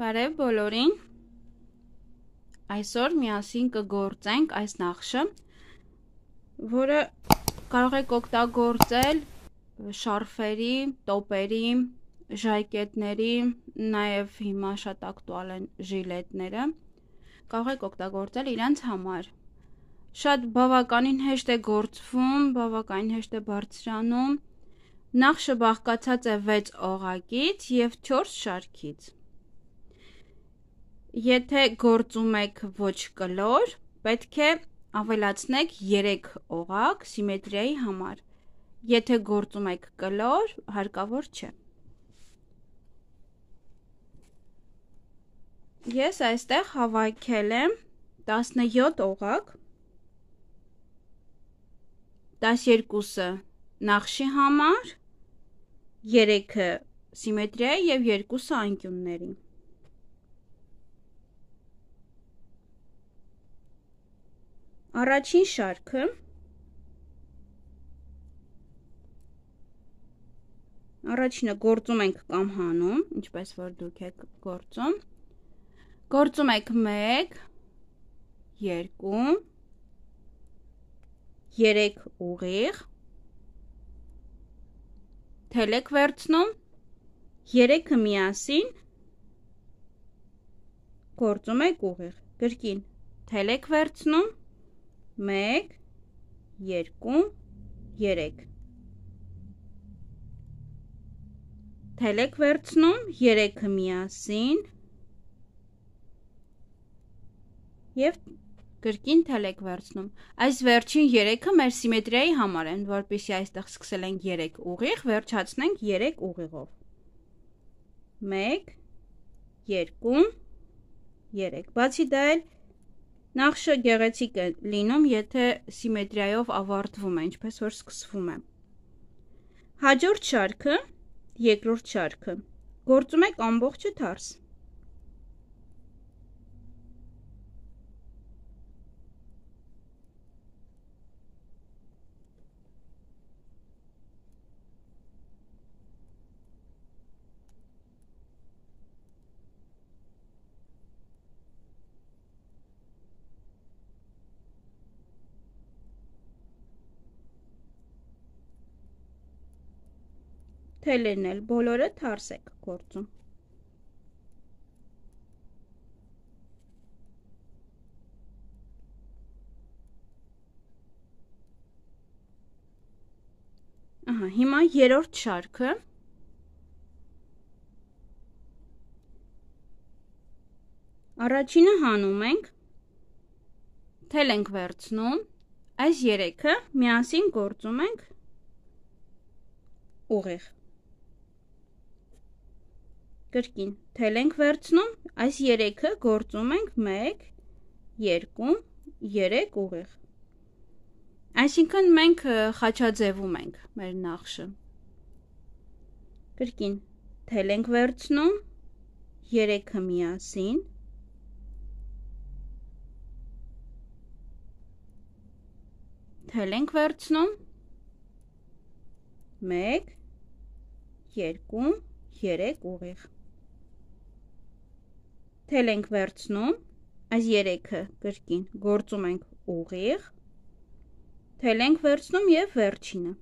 Բարև բոլորին։ Այսօր միասին կգործենք այս նախշը, որը կարող եք օգտագործել շարֆերի, տոպերի, ժայկետների, նաև հիմա շատ ակտուալ են ժիլետները։ Կարող եք օգտագործել իրենց համար։ Շատ բավականին հեշտ է գործվում, բավականին հեշտ է բարձրանում։ Նախշը բաղկացած է 6 օղակից եւ 4 շարքից։ Եթե գործում եք ոչ կլոր, պետք է ավելացնեք 3 օղակ սիմետրիայի համար։ Եթե գործում եք կլոր, հարկավոր չէ։ Ես այստեղ հավաքել եմ 17 օղակ։ 12-ը նախշի համար, 3-ը սիմետրիայի եւ 2-ը անկյունների։ Առաջին շարքը Առաջինը գործում ենք կամ հանում, ինչպես որ դուք եք գործում։ Գործում եք 1 2 3 ուղիղ թել եք վերցնում 3-ը միասին գործում եք ուղիղ գրքին թել եք վերցնում 1 մեկ, երկու, երեք։ Թել եք վերցնում երեքը միասին և գրկին թել եք վերցնում։ Այս վերջին երեքը մեր սիմետրիայի համար են, որպիսի այստեղ սկսել ենք երեք ուղիղ, վերջացնենք երեք ուղիղով։ Մեկ, երկում, երեք։ Բացի դա էլ Նախշը գեղեցիկ է լինում, եթե սիմետրիայով ավարտվում է, ինչպես որ սկսվում է։ Հաջորդ շարքը, երկրորդ շարքը։ Գործում եք ամբողջը թարս։ թելերն էլ բոլորը թարս եք գործում։ Ահա, հիմա երրորդ շարքը Առաջինը հանում ենք, թել ենք վերցնում, այս երեքը միասին գործում ենք ուղիղ կրկին թել ենք վերցնում, այս 3-ը գործում ենք 1, 2, 3 ուղիղ։ Այսինքն մենք խաչաձևում ենք մեր նախշը։ Կրկին թել ենք վերցնում 3-ը միասին, թել ենք վերցնում 1, 2, 3 ուղիղ թել ենք վերցնում այս 3-ը կրկին գործում ենք ուղիղ թել ենք վերցնում եւ վերջինը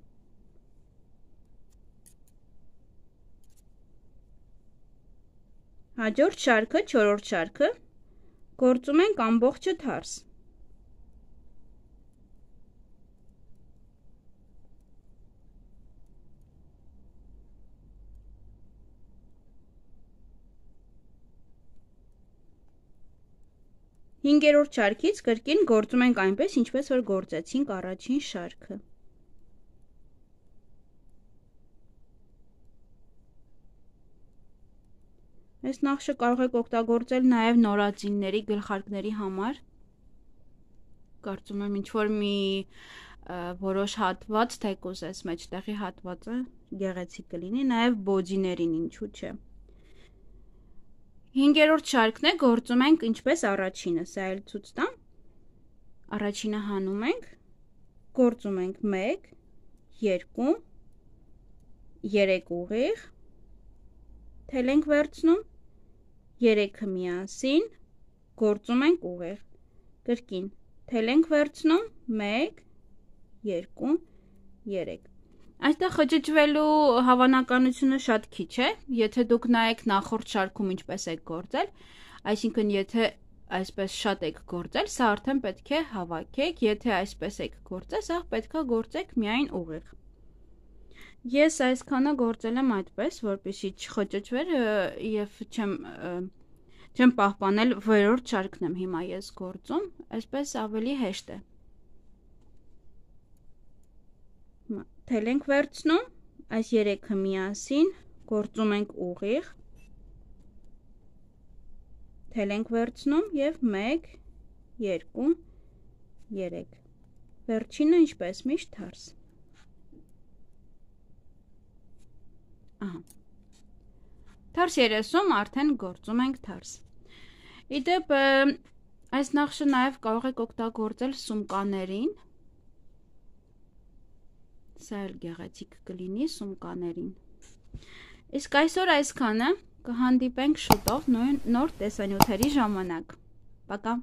հաջորդ շարքը 4-րդ շարքը գործում ենք ամբողջը թարս Հինգերորդ շարքից կրկին գործում ենք այնպես, ինչպես որ գործեցինք առաջին շարքը։ Այս նախշը կարող եք օգտագործել նաև նորածինների գլխարկների համար։ Կարծում եմ ինչ-որ մի որոշ հատված, թեկուզ այս մեջտեղի հատվածը գեղեցիկ կլինի, նաև բոդիներին ինչու՞ չէ։ Հինգերորդ շարքն է, գործում ենք ինչպես առաջինը, սա էլ ցույց տամ։ Առաջինը հանում ենք, գործում ենք 1, 2, 3 ուղիղ, թել ենք վերցնում, 3-ը միասին, գործում ենք ուղիղ, կրկին, թել ենք վերցնում, 1, 2, 3 Այստեղ խճճվելու հավանականությունը շատ քիչ է, եթե դուք նայեք նախորդ շարքում ինչպես եք գործել, այսինքն եթե այսպես շատ եք գործել, սա արդեն պետք է հավաքեք, եթե այսպես եք գործել, սա պետք է գործեք միայն ուղիղ։ Ես այսքանը գործել եմ այդպես, որպեսի չխճճվեր եւ չեմ չեմ պահպանել վերորդ շարքն եմ հիմա ես գործում, այսպես ավելի հեշտ է։ թել ենք վերցնում, այս երեքը միասին գործում ենք ուղիղ, թել ենք վերցնում և մեկ, երկու, երեք, վերջինը ինչպես միշտ թարս։ Թարս 30-ում արդեն գործում ենք թարս։ Իդեպ այս նախշը նաև կարող եք օգտագործել սումկաներին, Սա էլ գեղեցիկ կլինի սումկաներին։ Իսկ այսօր այսքանը կհանդիպենք շուտով նոր տեսանյութերի ժամանակ։ Пока